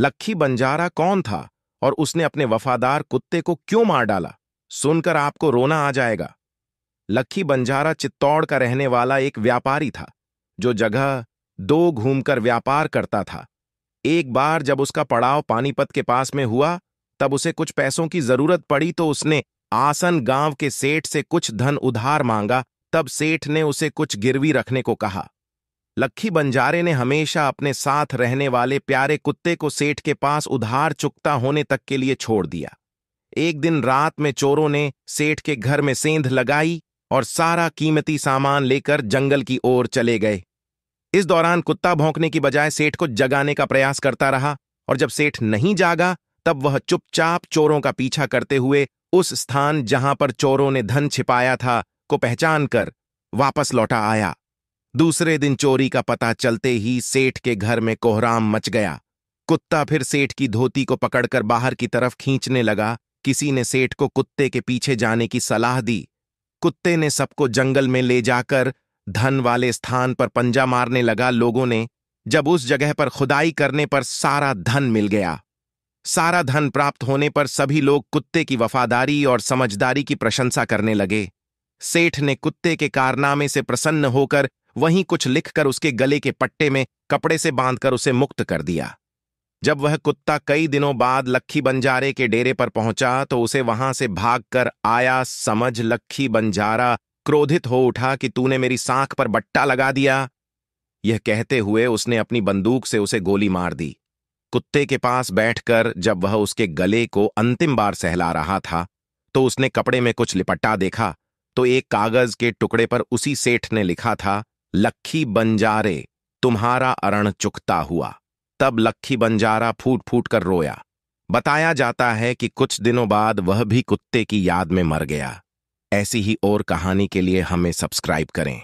लक्खी बंजारा कौन था और उसने अपने वफादार कुत्ते को क्यों मार डाला सुनकर आपको रोना आ जाएगा लक्खी बंजारा चित्तौड़ का रहने वाला एक व्यापारी था जो जगह दो घूमकर व्यापार करता था एक बार जब उसका पड़ाव पानीपत के पास में हुआ तब उसे कुछ पैसों की जरूरत पड़ी तो उसने आसन गांव के सेठ से कुछ धन उधार मांगा तब सेठ ने उसे कुछ गिरवी रखने को कहा लक्खी बंजारे ने हमेशा अपने साथ रहने वाले प्यारे कुत्ते को सेठ के पास उधार चुकता होने तक के लिए छोड़ दिया एक दिन रात में चोरों ने सेठ के घर में सेंध लगाई और सारा कीमती सामान लेकर जंगल की ओर चले गए इस दौरान कुत्ता भौंकने की बजाय सेठ को जगाने का प्रयास करता रहा और जब सेठ नहीं जागा तब वह चुपचाप चोरों का पीछा करते हुए उस स्थान जहां पर चोरों ने धन छिपाया था को पहचान कर वापस लौटा आया दूसरे दिन चोरी का पता चलते ही सेठ के घर में कोहराम मच गया कुत्ता फिर सेठ की धोती को पकड़कर बाहर की तरफ खींचने लगा किसी ने सेठ को कुत्ते के पीछे जाने की सलाह दी कुत्ते ने सबको जंगल में ले जाकर धन वाले स्थान पर पंजा मारने लगा लोगों ने जब उस जगह पर खुदाई करने पर सारा धन मिल गया सारा धन प्राप्त होने पर सभी लोग कुत्ते की वफादारी और समझदारी की प्रशंसा करने लगे सेठ ने कुत्ते के कारनामे से प्रसन्न होकर वहीं कुछ लिखकर उसके गले के पट्टे में कपड़े से बांधकर उसे मुक्त कर दिया जब वह कुत्ता कई दिनों बाद लक्खी बंजारे के डेरे पर पहुंचा तो उसे वहां से भागकर आया समझ लक्खी बंजारा क्रोधित हो उठा कि तूने मेरी सांख पर बट्टा लगा दिया यह कहते हुए उसने अपनी बंदूक से उसे गोली मार दी कुत्ते के पास बैठकर जब वह उसके गले को अंतिम बार सहला रहा था तो उसने कपड़े में कुछ लिपट्टा देखा तो एक कागज के टुकड़े पर उसी सेठ ने लिखा था लक्खी बंजारे तुम्हारा अरण चुकता हुआ तब लक्खी बंजारा फूट फूट कर रोया बताया जाता है कि कुछ दिनों बाद वह भी कुत्ते की याद में मर गया ऐसी ही और कहानी के लिए हमें सब्सक्राइब करें